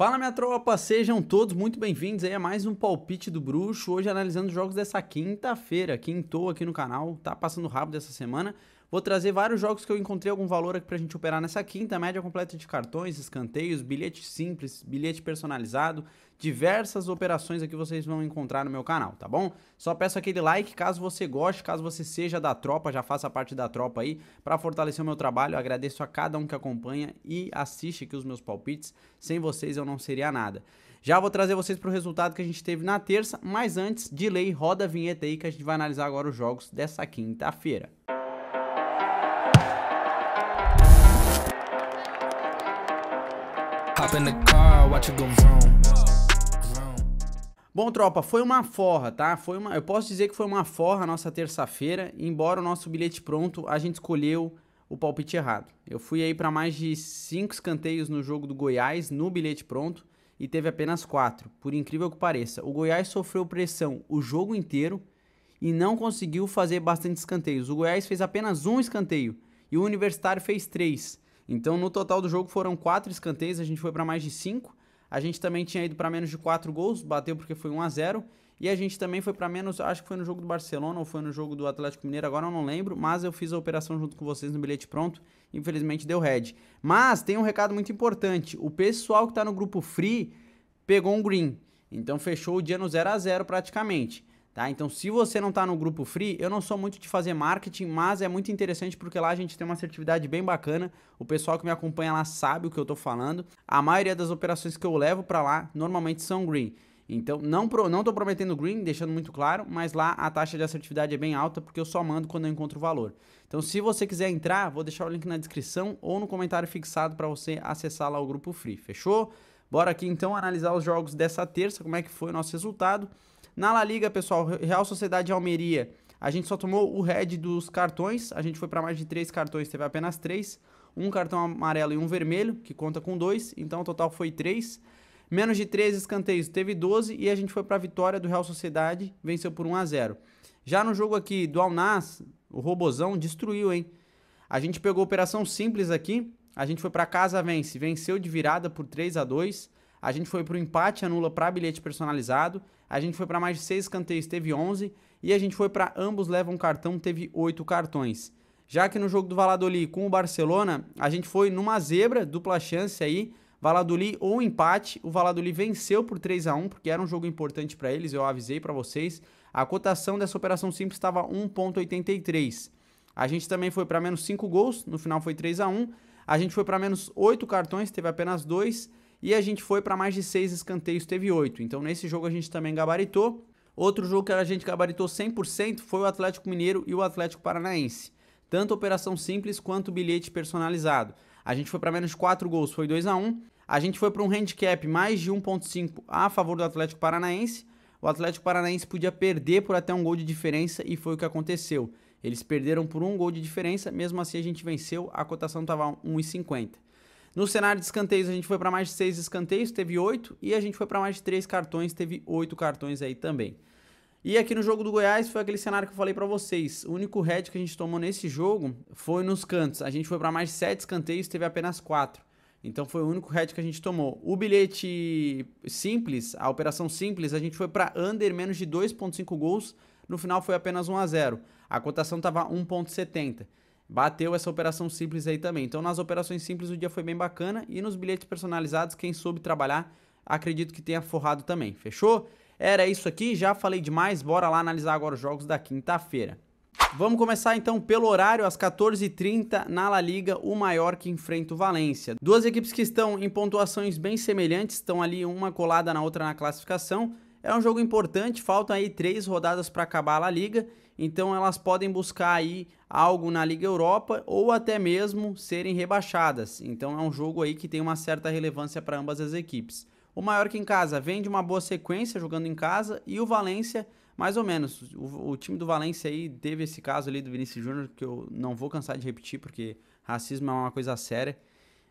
Fala minha tropa, sejam todos muito bem-vindos aí a mais um palpite do Bruxo, hoje analisando os jogos dessa quinta-feira, quintou aqui no canal, tá passando rápido essa semana, Vou trazer vários jogos que eu encontrei algum valor aqui pra gente operar nessa quinta, média completa de cartões, escanteios, bilhete simples, bilhete personalizado, diversas operações aqui vocês vão encontrar no meu canal, tá bom? Só peço aquele like caso você goste, caso você seja da tropa, já faça parte da tropa aí, para fortalecer o meu trabalho. Eu agradeço a cada um que acompanha e assiste aqui os meus palpites. Sem vocês eu não seria nada. Já vou trazer vocês para o resultado que a gente teve na terça, mas antes, delay, roda a vinheta aí que a gente vai analisar agora os jogos dessa quinta-feira. Bom, tropa, foi uma forra, tá? Foi uma, eu posso dizer que foi uma forra a nossa terça-feira, embora o nosso bilhete pronto, a gente escolheu o palpite errado. Eu fui aí para mais de cinco escanteios no jogo do Goiás, no bilhete pronto, e teve apenas quatro, por incrível que pareça. O Goiás sofreu pressão o jogo inteiro e não conseguiu fazer bastante escanteios. O Goiás fez apenas um escanteio e o Universitário fez três. Então, no total do jogo foram quatro escanteios, a gente foi para mais de cinco. A gente também tinha ido para menos de quatro gols, bateu porque foi 1 a 0 e a gente também foi para menos, acho que foi no jogo do Barcelona ou foi no jogo do Atlético Mineiro, agora eu não lembro, mas eu fiz a operação junto com vocês no bilhete pronto. Infelizmente deu red. Mas tem um recado muito importante. O pessoal que tá no grupo Free pegou um green. Então fechou o dia no 0 a 0 praticamente. Tá? Então, se você não está no grupo free, eu não sou muito de fazer marketing, mas é muito interessante porque lá a gente tem uma assertividade bem bacana. O pessoal que me acompanha lá sabe o que eu estou falando. A maioria das operações que eu levo para lá normalmente são green. Então, não, pro, não tô prometendo green, deixando muito claro, mas lá a taxa de assertividade é bem alta porque eu só mando quando eu encontro o valor. Então, se você quiser entrar, vou deixar o link na descrição ou no comentário fixado para você acessar lá o grupo Free, fechou? Bora aqui então analisar os jogos dessa terça, como é que foi o nosso resultado. Na La Liga, pessoal, Real Sociedade Almeria, a gente só tomou o red dos cartões, a gente foi para mais de três cartões, teve apenas três, um cartão amarelo e um vermelho, que conta com dois, então o total foi três. Menos de 13 escanteios, teve 12 e a gente foi para a vitória do Real Sociedade, venceu por 1 a 0. Já no jogo aqui do Alnaz, o Robozão destruiu, hein? A gente pegou operação simples aqui, a gente foi para casa, vence, venceu de virada por 3 a 2. A gente foi para o empate, anula para bilhete personalizado. A gente foi para mais de 6 escanteios, teve 11. E a gente foi para ambos levam cartão, teve 8 cartões. Já que no jogo do Valladolid com o Barcelona, a gente foi numa zebra, dupla chance aí. Valladolid ou empate. O Valladolid venceu por 3 a 1 porque era um jogo importante para eles, eu avisei para vocês. A cotação dessa operação simples estava 1.83. A gente também foi para menos 5 gols, no final foi 3 a 1. A gente foi para menos 8 cartões, teve apenas 2 e a gente foi para mais de 6 escanteios, teve 8. Então nesse jogo a gente também gabaritou. Outro jogo que a gente gabaritou 100% foi o Atlético Mineiro e o Atlético Paranaense. Tanto operação simples quanto bilhete personalizado. A gente foi para menos 4 gols, foi 2 a 1. A gente foi para um handicap mais de 1.5 a favor do Atlético Paranaense. O Atlético Paranaense podia perder por até um gol de diferença e foi o que aconteceu. Eles perderam por um gol de diferença, mesmo assim a gente venceu, a cotação estava 1,50. No cenário de escanteios, a gente foi para mais de 6 escanteios, teve 8, e a gente foi para mais de 3 cartões, teve 8 cartões aí também. E aqui no jogo do Goiás foi aquele cenário que eu falei para vocês. O único red que a gente tomou nesse jogo foi nos cantos. A gente foi para mais sete escanteios, teve apenas quatro. Então foi o único red que a gente tomou. O bilhete simples, a operação simples, a gente foi para under menos de 2.5 gols. No final foi apenas 1 a 0. A cotação tava 1.70. Bateu essa operação simples aí também. Então nas operações simples o dia foi bem bacana e nos bilhetes personalizados quem soube trabalhar, acredito que tenha forrado também. Fechou? Era isso aqui, já falei demais, bora lá analisar agora os jogos da quinta-feira. Vamos começar então pelo horário, às 14h30, na La Liga, o maior que enfrenta o Valência. Duas equipes que estão em pontuações bem semelhantes, estão ali uma colada na outra na classificação. É um jogo importante, faltam aí três rodadas para acabar a La Liga, então elas podem buscar aí algo na Liga Europa ou até mesmo serem rebaixadas. Então é um jogo aí que tem uma certa relevância para ambas as equipes. O Mallorca em casa vem de uma boa sequência jogando em casa e o Valência, mais ou menos. O, o time do Valência aí teve esse caso ali do Vinícius Júnior que eu não vou cansar de repetir porque racismo é uma coisa séria.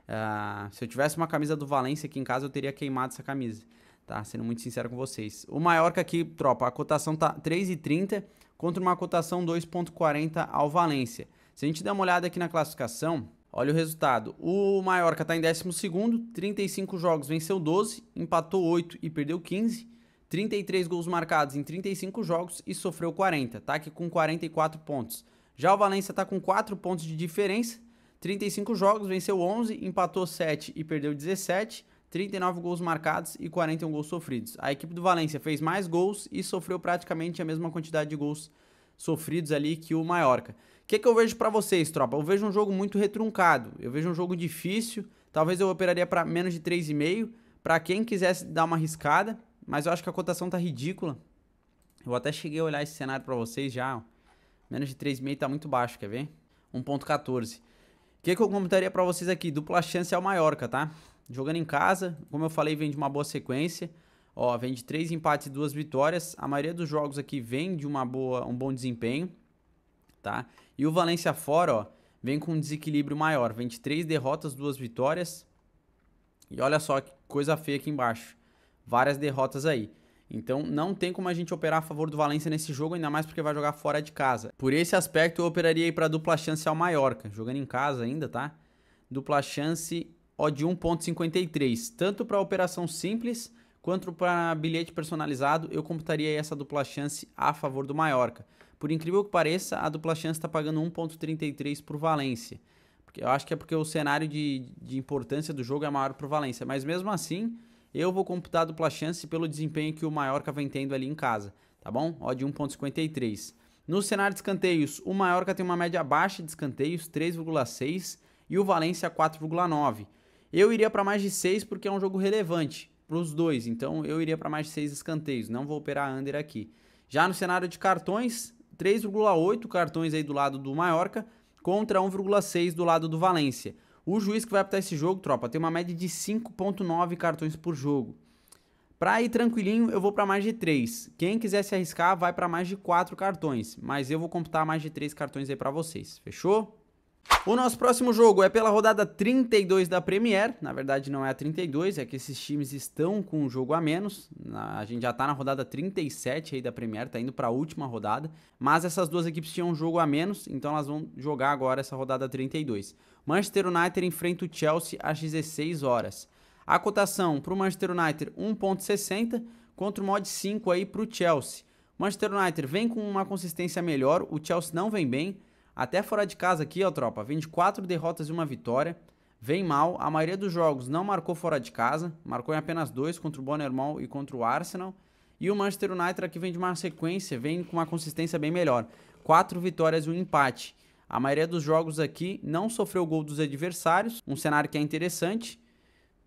Uh, se eu tivesse uma camisa do Valência aqui em casa, eu teria queimado essa camisa, tá? Sendo muito sincero com vocês. O Mallorca aqui, tropa, a cotação tá 3,30 contra uma cotação 2,40 ao Valência. Se a gente der uma olhada aqui na classificação, Olha o resultado. O Mallorca está em 12, 35 jogos, venceu 12, empatou 8 e perdeu 15. 33 gols marcados em 35 jogos e sofreu 40, tá aqui com 44 pontos. Já o Valência está com 4 pontos de diferença, 35 jogos, venceu 11, empatou 7 e perdeu 17, 39 gols marcados e 41 gols sofridos. A equipe do Valência fez mais gols e sofreu praticamente a mesma quantidade de gols sofridos ali que o Maiorca. O que, é que eu vejo para vocês, tropa? Eu vejo um jogo muito retruncado, eu vejo um jogo difícil, talvez eu operaria para menos de 3,5, para quem quisesse dar uma arriscada, mas eu acho que a cotação tá ridícula. Eu até cheguei a olhar esse cenário para vocês já, menos de 3,5 tá muito baixo, quer ver? 1.14. O que, é que eu comentaria para vocês aqui? Dupla chance é o Maiorca, tá? Jogando em casa, como eu falei, vem de uma boa sequência. Ó, vem de três empates e duas vitórias. A maioria dos jogos aqui vem de uma boa, um bom desempenho, tá? E o Valência fora, ó, vem com um desequilíbrio maior. Vem de três derrotas, duas vitórias. E olha só que coisa feia aqui embaixo. Várias derrotas aí. Então não tem como a gente operar a favor do Valência nesse jogo, ainda mais porque vai jogar fora de casa. Por esse aspecto, eu operaria aí para dupla chance ao Mallorca, jogando em casa ainda, tá? Dupla chance ó, de 1.53, tanto para operação simples Quanto para bilhete personalizado, eu computaria essa dupla chance a favor do Mallorca. Por incrível que pareça, a dupla chance está pagando 1.33 por Valência. Porque eu acho que é porque o cenário de, de importância do jogo é maior para Valência. Mas mesmo assim, eu vou computar a dupla chance pelo desempenho que o Mallorca vem tendo ali em casa. Tá bom? Ó, de 1.53. No cenário de escanteios, o Mallorca tem uma média baixa de escanteios, 3,6, e o Valência 4,9. Eu iria para mais de 6 porque é um jogo relevante para os dois. Então eu iria para mais de 6 escanteios. Não vou operar under aqui. Já no cenário de cartões, 3,8 cartões aí do lado do Mallorca contra 1,6 do lado do Valência. O juiz que vai apitar esse jogo, tropa, tem uma média de 5,9 cartões por jogo. Para ir tranquilinho, eu vou para mais de 3. Quem quiser se arriscar, vai para mais de 4 cartões. Mas eu vou computar mais de 3 cartões aí para vocês. Fechou? O nosso próximo jogo é pela rodada 32 da Premier, na verdade não é a 32, é que esses times estão com um jogo a menos, a gente já tá na rodada 37 aí da Premier, tá indo para a última rodada, mas essas duas equipes tinham um jogo a menos, então elas vão jogar agora essa rodada 32. Manchester United enfrenta o Chelsea às 16 horas. A cotação para o Manchester United 1.60 contra o mod 5 aí para o Chelsea. Manchester United vem com uma consistência melhor, o Chelsea não vem bem, até fora de casa aqui, ó, tropa, vem de quatro derrotas e uma vitória. Vem mal, a maioria dos jogos não marcou fora de casa, marcou em apenas dois contra o Bonnermal e contra o Arsenal. E o Manchester United aqui vem de uma sequência, vem com uma consistência bem melhor. Quatro vitórias e um empate. A maioria dos jogos aqui não sofreu gol dos adversários, um cenário que é interessante.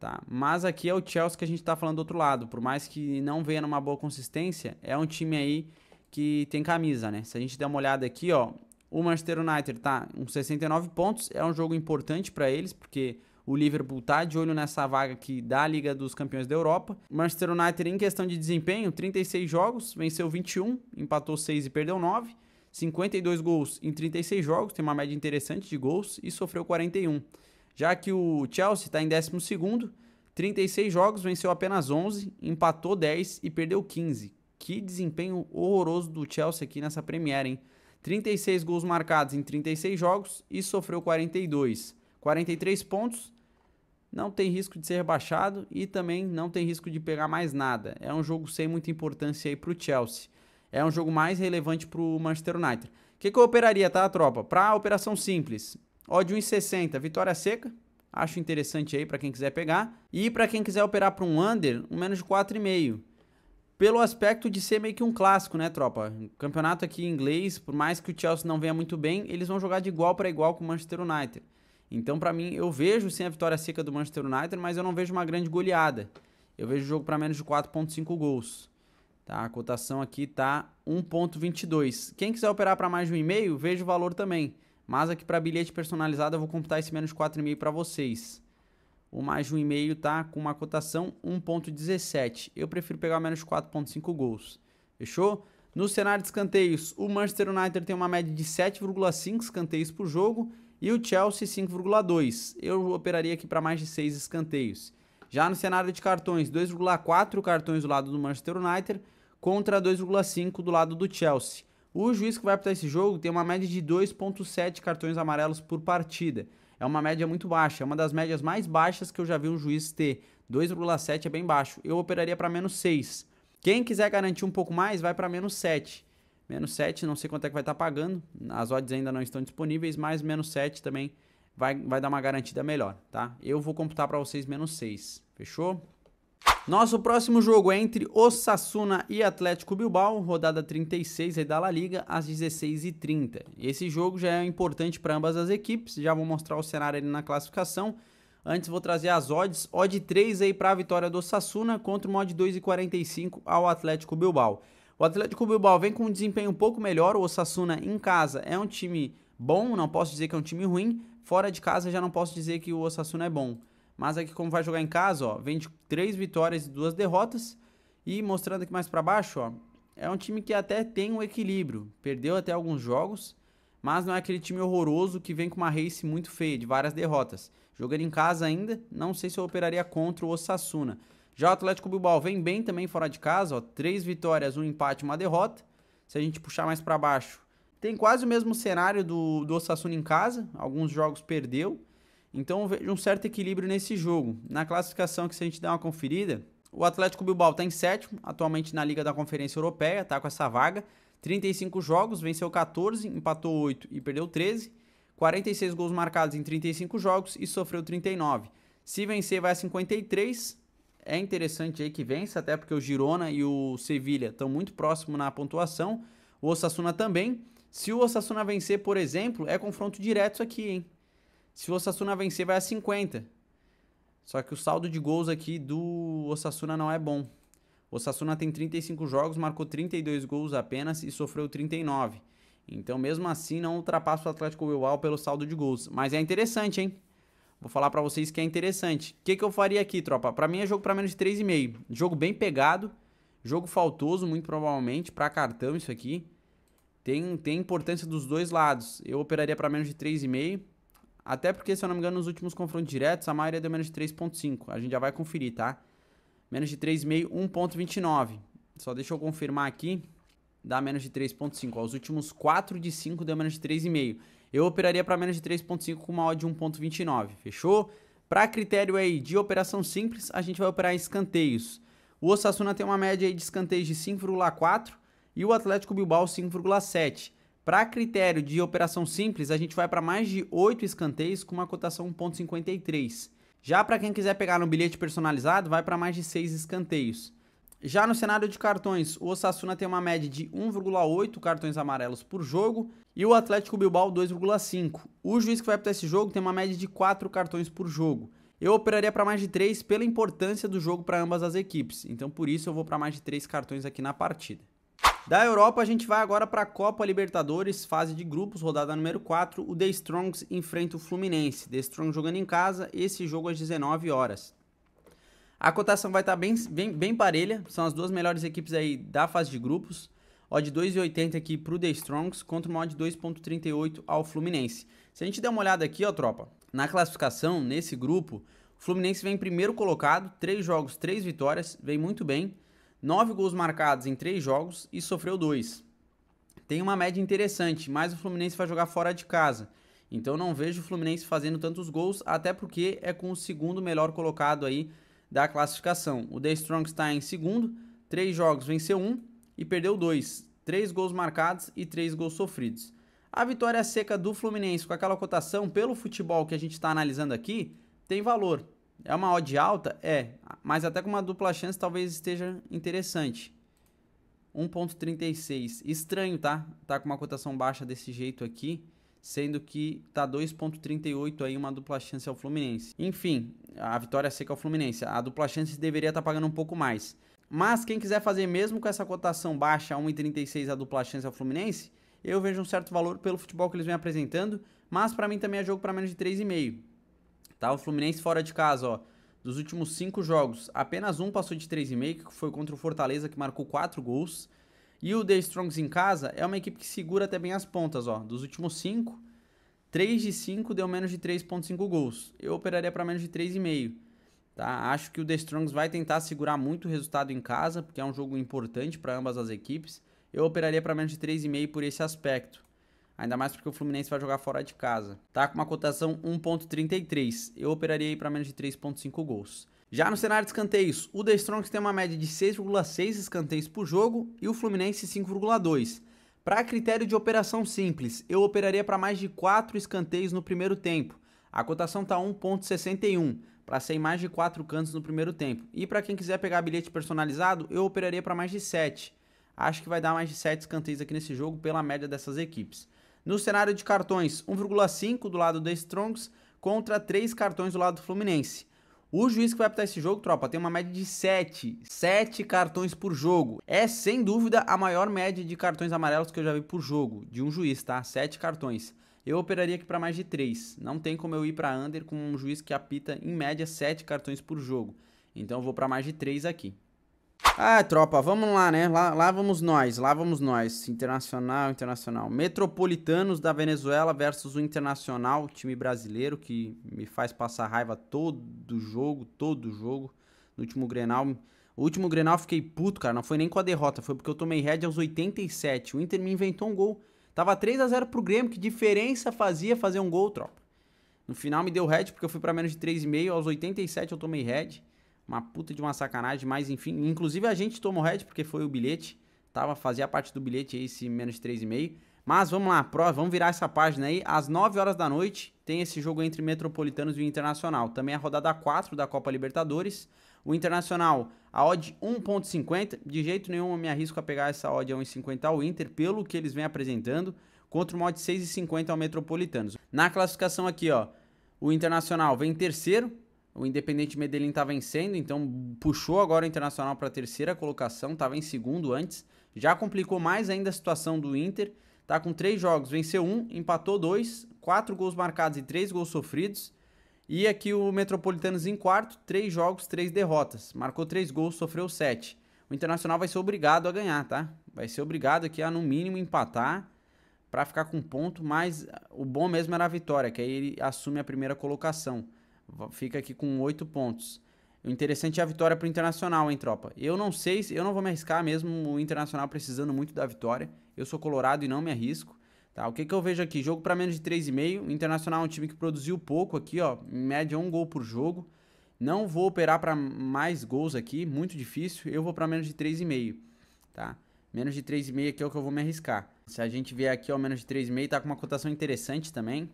Tá? Mas aqui é o Chelsea que a gente está falando do outro lado. Por mais que não venha numa boa consistência, é um time aí que tem camisa, né? Se a gente der uma olhada aqui, ó, o Manchester United tá com 69 pontos, é um jogo importante para eles, porque o Liverpool tá de olho nessa vaga que dá a Liga dos Campeões da Europa. Manchester United em questão de desempenho, 36 jogos, venceu 21, empatou 6 e perdeu 9. 52 gols em 36 jogos, tem uma média interessante de gols e sofreu 41. Já que o Chelsea está em 12º, 36 jogos, venceu apenas 11, empatou 10 e perdeu 15. Que desempenho horroroso do Chelsea aqui nessa Premier, hein? 36 gols marcados em 36 jogos e sofreu 42. 43 pontos, não tem risco de ser rebaixado e também não tem risco de pegar mais nada. É um jogo sem muita importância aí para o Chelsea. É um jogo mais relevante para o Manchester United. O que, que eu operaria, tá, tropa? Para operação simples, odd 1,60, vitória seca. Acho interessante aí para quem quiser pegar. E para quem quiser operar para um under, um menos de 4,5 pelo aspecto de ser meio que um clássico, né, tropa? Campeonato aqui inglês, por mais que o Chelsea não venha muito bem, eles vão jogar de igual para igual com o Manchester United. Então, para mim, eu vejo sim a vitória seca do Manchester United, mas eu não vejo uma grande goleada. Eu vejo o jogo para menos de 4.5 gols. Tá? A cotação aqui tá 1.22. Quem quiser operar para mais de um e veja o valor também. Mas aqui para bilhete personalizado eu vou computar esse menos 4,5 para vocês. O mais de 1,5 tá com uma cotação 1,17. Eu prefiro pegar menos de 4,5 gols. Fechou? No cenário de escanteios, o Manchester United tem uma média de 7,5 escanteios por jogo e o Chelsea 5,2. Eu operaria aqui para mais de 6 escanteios. Já no cenário de cartões, 2,4 cartões do lado do Manchester United contra 2,5 do lado do Chelsea. O juiz que vai apitar esse jogo tem uma média de 2,7 cartões amarelos por partida é uma média muito baixa, é uma das médias mais baixas que eu já vi um juiz ter. 2,7 é bem baixo. Eu operaria para menos 6. Quem quiser garantir um pouco mais, vai para menos 7. Menos 7, não sei quanto é que vai estar tá pagando. As odds ainda não estão disponíveis, mas menos 7 também vai, vai dar uma garantida melhor, tá? Eu vou computar para vocês menos 6. Fechou? Nosso próximo jogo é entre Osasuna e Atlético Bilbao, rodada 36 aí da La Liga, às 16h30. Esse jogo já é importante para ambas as equipes, já vou mostrar o cenário ali na classificação. Antes vou trazer as odds, odd 3 aí para a vitória do Osasuna contra o mod 2,45 ao Atlético Bilbao. O Atlético Bilbao vem com um desempenho um pouco melhor, o Osasuna em casa é um time bom, não posso dizer que é um time ruim, fora de casa já não posso dizer que o Osasuna é bom. Mas aqui como vai jogar em casa, ó, vem de vitórias e duas derrotas. E mostrando aqui mais para baixo, ó, é um time que até tem um equilíbrio. Perdeu até alguns jogos, mas não é aquele time horroroso que vem com uma race muito feia, de várias derrotas. Jogando em casa ainda, não sei se eu operaria contra o Osasuna. Já o Atlético Bilbao vem bem também fora de casa, ó, três vitórias, um empate, uma derrota. Se a gente puxar mais para baixo, tem quase o mesmo cenário do, do Osasuna em casa, alguns jogos perdeu, então vejo um certo equilíbrio nesse jogo. Na classificação, que se a gente der uma conferida, o Atlético Bilbao está em sétimo, atualmente na Liga da Conferência Europeia, está com essa vaga. 35 jogos, venceu 14, empatou 8 e perdeu 13. 46 gols marcados em 35 jogos e sofreu 39. Se vencer, vai a 53. É interessante aí que vença, até porque o Girona e o Sevilha estão muito próximos na pontuação. O Osasuna também. Se o Osasuna vencer, por exemplo, é confronto direto aqui, hein? Se o Osasuna vencer, vai a 50. Só que o saldo de gols aqui do Osasuna não é bom. O Osasuna tem 35 jogos, marcou 32 gols apenas e sofreu 39. Então, mesmo assim, não ultrapassa o Atlético Bilbao pelo saldo de gols. Mas é interessante, hein? Vou falar para vocês que é interessante. O que, que eu faria aqui, tropa? Para mim é jogo para menos de 3,5. Jogo bem pegado, jogo faltoso, muito provavelmente, para cartão isso aqui. Tem, tem importância dos dois lados. Eu operaria para menos de 3,5 até porque, se eu não me engano, nos últimos confrontos diretos, a maioria deu menos de 3.5. A gente já vai conferir, tá? Menos de 3,5, 1.29. Só deixa eu confirmar aqui. Dá menos de 3.5. Os últimos 4 de 5 deu menos de 3,5. Eu operaria para menos de 3.5 com uma odd de 1.29, fechou? Para critério aí de operação simples, a gente vai operar em escanteios. O Osasuna tem uma média aí de escanteios de 5,4 e o Atlético Bilbao 5,7. Para critério de operação simples, a gente vai para mais de 8 escanteios com uma cotação 1.53. Já para quem quiser pegar um bilhete personalizado, vai para mais de 6 escanteios. Já no cenário de cartões, o Osasuna tem uma média de 1,8 cartões amarelos por jogo e o Atlético Bilbao 2,5. O juiz que vai apitar esse jogo tem uma média de 4 cartões por jogo. Eu operaria para mais de 3 pela importância do jogo para ambas as equipes, então por isso eu vou para mais de 3 cartões aqui na partida. Da Europa, a gente vai agora para a Copa Libertadores, fase de grupos, rodada número 4. O The Strongs enfrenta o Fluminense. The Strongs jogando em casa, esse jogo às 19 horas. A cotação vai estar tá bem, bem, bem parelha, são as duas melhores equipes aí da fase de grupos. o de 2,80 aqui para o The Strongs contra o odd 2,38 ao Fluminense. Se a gente der uma olhada aqui, ó, tropa, na classificação, nesse grupo, o Fluminense vem primeiro colocado, três jogos, três vitórias, vem muito bem. 9 gols marcados em 3 jogos e sofreu 2. Tem uma média interessante, mas o Fluminense vai jogar fora de casa. Então não vejo o Fluminense fazendo tantos gols, até porque é com o segundo melhor colocado aí da classificação. O The Strong está em segundo, 3 jogos venceu 1 e perdeu 2. 3 gols marcados e 3 gols sofridos. A vitória seca do Fluminense com aquela cotação pelo futebol que a gente está analisando aqui tem valor. É uma odd alta? É, mas até com uma dupla chance talvez esteja interessante. 1.36. Estranho, tá? Tá com uma cotação baixa desse jeito aqui, sendo que tá 2.38 aí uma dupla chance ao Fluminense. Enfim, a vitória seca ao Fluminense. A dupla chance deveria estar tá pagando um pouco mais. Mas quem quiser fazer mesmo com essa cotação baixa, 1.36 a dupla chance ao Fluminense, eu vejo um certo valor pelo futebol que eles vêm apresentando, mas para mim também é jogo para menos de 3,5. Tá? O Fluminense fora de casa, ó. Dos últimos cinco jogos, apenas um passou de 3,5, que foi contra o Fortaleza, que marcou quatro gols. E o The Strongs em casa é uma equipe que segura até bem as pontas, ó. Dos últimos cinco, 3 de 5 deu menos de 3,5 gols. Eu operaria para menos de 3,5. Tá? Acho que o The Strongs vai tentar segurar muito o resultado em casa, porque é um jogo importante para ambas as equipes. Eu operaria para menos de 3,5 por esse aspecto. Ainda mais porque o Fluminense vai jogar fora de casa. Tá com uma cotação 1.33. Eu operaria aí para menos de 3.5 gols. Já no cenário de escanteios, o The Strongs tem uma média de 6,6 escanteios por jogo e o Fluminense 5,2. Para critério de operação simples, eu operaria para mais de 4 escanteios no primeiro tempo. A cotação tá 1.61 para ser mais de 4 cantos no primeiro tempo. E para quem quiser pegar bilhete personalizado, eu operaria para mais de 7. Acho que vai dar mais de 7 escanteios aqui nesse jogo pela média dessas equipes. No cenário de cartões, 1,5 do lado da Strongs contra 3 cartões do lado do Fluminense. O juiz que vai apitar esse jogo, tropa, tem uma média de 7, 7 cartões por jogo. É sem dúvida a maior média de cartões amarelos que eu já vi por jogo, de um juiz, tá? 7 cartões. Eu operaria aqui para mais de 3. Não tem como eu ir para under com um juiz que apita em média 7 cartões por jogo. Então eu vou para mais de 3 aqui. Ah, tropa, vamos lá, né? Lá, lá vamos nós, lá vamos nós. Internacional, internacional. Metropolitanos da Venezuela versus o Internacional, time brasileiro que me faz passar raiva todo jogo, todo jogo. No último Grenal, o último Grenal fiquei puto, cara, não foi nem com a derrota, foi porque eu tomei head aos 87. O Inter me inventou um gol. Tava 3 a 0 pro Grêmio, que diferença fazia fazer um gol, tropa. No final me deu head porque eu fui para menos de 3,5, aos 87 eu tomei head. Uma puta de uma sacanagem, mas enfim. Inclusive a gente tomou red porque foi o bilhete. Tava, fazia parte do bilhete aí, esse menos 3,5. Mas vamos lá, prova, vamos virar essa página aí. Às 9 horas da noite tem esse jogo entre Metropolitanos e Internacional. Também a rodada 4 da Copa Libertadores. O Internacional, a odd 1.50. De jeito nenhum eu me arrisco a pegar essa odd 1.50 ao Inter, pelo que eles vêm apresentando, contra o mod 6.50 ao Metropolitanos. Na classificação aqui, ó, o Internacional vem terceiro, o Independente Medellín está vencendo, então puxou agora o Internacional para a terceira colocação, estava em segundo antes. Já complicou mais ainda a situação do Inter. Tá com três jogos, venceu um, empatou dois, quatro gols marcados e três gols sofridos. E aqui o Metropolitanos em quarto, três jogos, três derrotas. Marcou três gols, sofreu sete. O Internacional vai ser obrigado a ganhar, tá? Vai ser obrigado aqui a no mínimo empatar para ficar com ponto, mas o bom mesmo era a vitória, que aí ele assume a primeira colocação. Fica aqui com oito pontos. O interessante é a vitória para o Internacional, hein, tropa? Eu não sei, eu não vou me arriscar mesmo o Internacional precisando muito da vitória. Eu sou colorado e não me arrisco. Tá, o que, que eu vejo aqui? Jogo para menos de 3,5. O Internacional é um time que produziu pouco aqui, ó. Em média, um gol por jogo. Não vou operar para mais gols aqui, muito difícil. Eu vou para menos de 3,5, tá? Menos de 3,5 aqui é o que eu vou me arriscar. Se a gente vier aqui, ó, menos de 3,5, tá com uma cotação interessante também.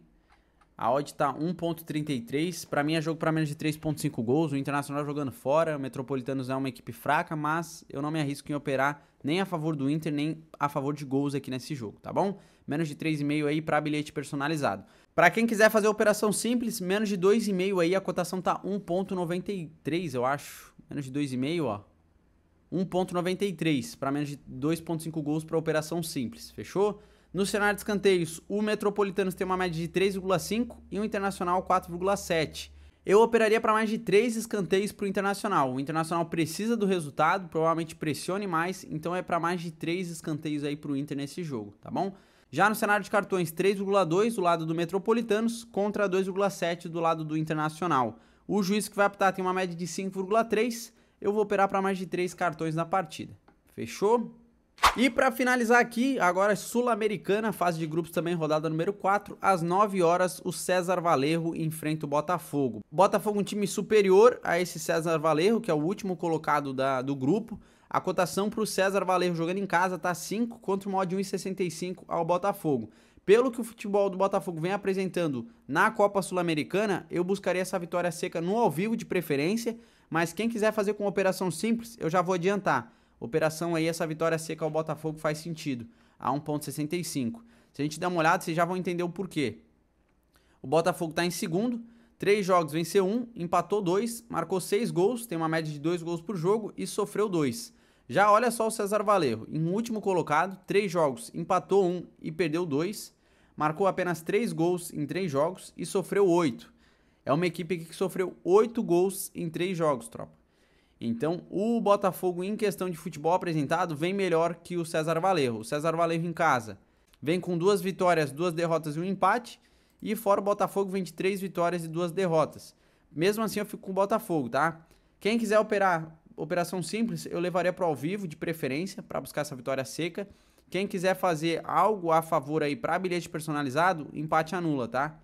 A odd tá 1.33. Para mim é jogo para menos de 3.5 gols. O Internacional jogando fora, o Metropolitanos é uma equipe fraca, mas eu não me arrisco em operar nem a favor do Inter, nem a favor de gols aqui nesse jogo, tá bom? Menos de 3,5 aí para bilhete personalizado. Para quem quiser fazer operação simples, menos de 2,5 aí, a cotação tá 1.93, eu acho. Menos de 2,5, ó. 1.93 para menos de 2.5 gols para operação simples, fechou? No cenário de escanteios, o Metropolitanos tem uma média de 3,5 e o Internacional 4,7. Eu operaria para mais de 3 escanteios para o Internacional. O Internacional precisa do resultado, provavelmente pressione mais, então é para mais de 3 escanteios aí para o Inter nesse jogo, tá bom? Já no cenário de cartões, 3,2 do lado do Metropolitanos contra 2,7 do lado do Internacional. O juiz que vai apitar tem uma média de 5,3. Eu vou operar para mais de 3 cartões na partida. Fechou? E para finalizar aqui, agora Sul-Americana, fase de grupos também, rodada número 4, às 9 horas, o César Valerro enfrenta o Botafogo. Botafogo um time superior a esse César Valerro, que é o último colocado da, do grupo. A cotação para o César Valerro jogando em casa está 5 contra o odd 1,65 ao Botafogo. Pelo que o futebol do Botafogo vem apresentando na Copa Sul-Americana, eu buscaria essa vitória seca no ao vivo de preferência, mas quem quiser fazer com operação simples, eu já vou adiantar. Operação aí, essa vitória seca ao Botafogo faz sentido, a 1,65. Se a gente der uma olhada, vocês já vão entender o porquê. O Botafogo está em segundo, três jogos venceu um, empatou dois, marcou seis gols, tem uma média de dois gols por jogo e sofreu dois. Já olha só o César Valerro, em último colocado, três jogos, empatou um e perdeu dois, marcou apenas três gols em três jogos e sofreu oito. É uma equipe que sofreu oito gols em três jogos, tropa. Então, o Botafogo, em questão de futebol apresentado, vem melhor que o César Valerro. O César Valerro em casa vem com duas vitórias, duas derrotas e um empate. E fora o Botafogo, vem de três vitórias e duas derrotas. Mesmo assim, eu fico com o Botafogo, tá? Quem quiser operar operação simples, eu levaria para ao vivo, de preferência, para buscar essa vitória seca. Quem quiser fazer algo a favor aí para bilhete personalizado, empate anula, tá?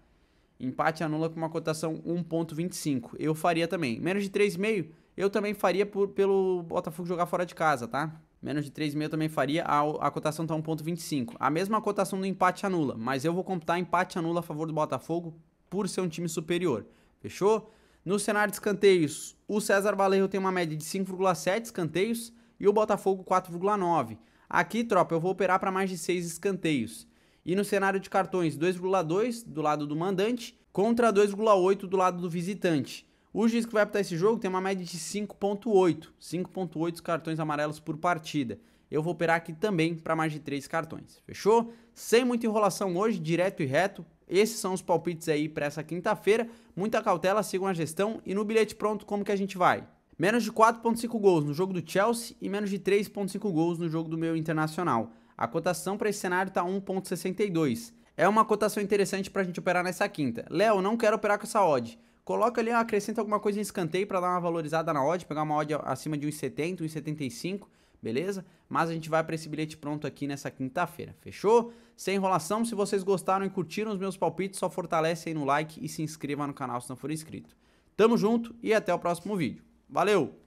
Empate anula com uma cotação 1.25. Eu faria também. Menos de 3,5 eu também faria por, pelo Botafogo jogar fora de casa, tá? Menos de 3,5 eu também faria. A, a cotação tá 1.25. A mesma cotação do empate anula, mas eu vou computar empate anula a favor do Botafogo por ser um time superior. Fechou? No cenário de escanteios, o César Valerro tem uma média de 5,7 escanteios e o Botafogo 4,9. Aqui, tropa, eu vou operar para mais de 6 escanteios. E no cenário de cartões, 2,2 do lado do mandante contra 2,8 do lado do visitante. O juiz que vai apitar esse jogo tem uma média de 5,8, 5,8 cartões amarelos por partida. Eu vou operar aqui também para mais de 3 cartões, fechou? Sem muita enrolação hoje, direto e reto. Esses são os palpites aí para essa quinta-feira. Muita cautela, sigam a gestão. E no bilhete pronto, como que a gente vai? Menos de 4,5 gols no jogo do Chelsea e menos de 3,5 gols no jogo do meu internacional. A cotação para esse cenário está 1,62. É uma cotação interessante para a gente operar nessa quinta. Léo, não quero operar com essa odd. Coloca ali, acrescenta alguma coisa em escanteio para dar uma valorizada na odd, pegar uma odd acima de 1,70, 1,75, beleza? Mas a gente vai para esse bilhete pronto aqui nessa quinta-feira, fechou? Sem enrolação, se vocês gostaram e curtiram os meus palpites, só fortalece aí no like e se inscreva no canal se não for inscrito. Tamo junto e até o próximo vídeo. Valeu!